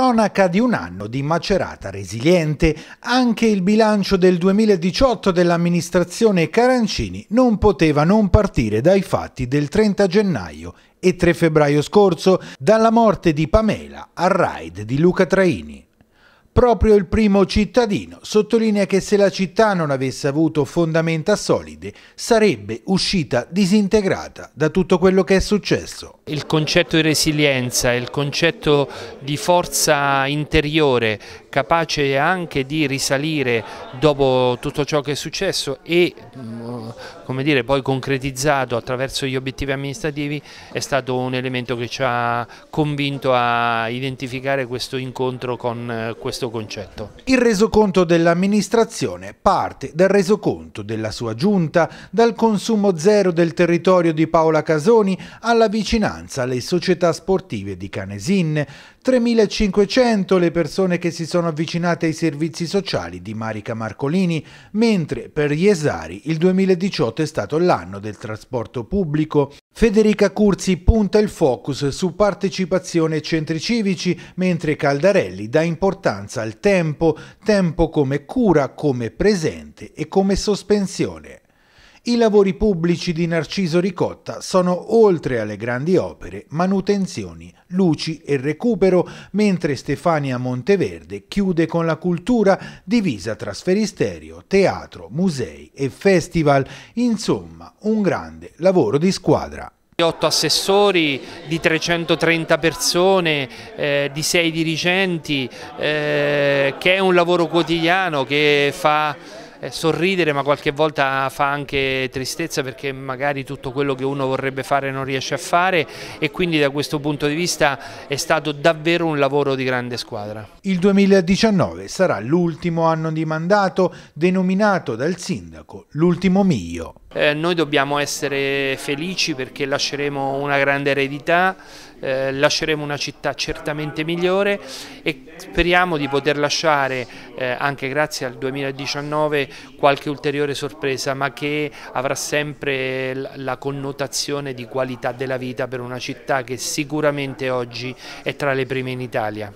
Cronaca di un anno di macerata resiliente, anche il bilancio del 2018 dell'amministrazione Carancini non poteva non partire dai fatti del 30 gennaio e 3 febbraio scorso, dalla morte di Pamela al raid di Luca Traini. Proprio il primo cittadino sottolinea che se la città non avesse avuto fondamenta solide sarebbe uscita disintegrata da tutto quello che è successo. Il concetto di resilienza, il concetto di forza interiore capace anche di risalire dopo tutto ciò che è successo e mm, come dire, poi concretizzato attraverso gli obiettivi amministrativi è stato un elemento che ci ha convinto a identificare questo incontro con eh, questo questo concetto. Il resoconto dell'amministrazione parte dal resoconto della sua giunta, dal consumo zero del territorio di Paola Casoni alla vicinanza alle società sportive di Canesin, 3.500 le persone che si sono avvicinate ai servizi sociali di Marica Marcolini, mentre per gli esari il 2018 è stato l'anno del trasporto pubblico. Federica Curzi punta il focus su partecipazione e centri civici, mentre Caldarelli dà importanza al tempo, tempo come cura, come presente e come sospensione. I lavori pubblici di Narciso Ricotta sono, oltre alle grandi opere, manutenzioni, luci e recupero, mentre Stefania Monteverde chiude con la cultura divisa tra sferisterio, teatro, musei e festival, insomma un grande lavoro di squadra. 8 assessori, di 330 persone, eh, di 6 dirigenti, eh, che è un lavoro quotidiano che fa eh, sorridere ma qualche volta fa anche tristezza perché magari tutto quello che uno vorrebbe fare non riesce a fare e quindi da questo punto di vista è stato davvero un lavoro di grande squadra. Il 2019 sarà l'ultimo anno di mandato denominato dal sindaco l'ultimo miglio. Eh, noi dobbiamo essere felici perché lasceremo una grande eredità, eh, lasceremo una città certamente migliore e speriamo di poter lasciare, eh, anche grazie al 2019, qualche ulteriore sorpresa, ma che avrà sempre la connotazione di qualità della vita per una città che sicuramente oggi è tra le prime in Italia.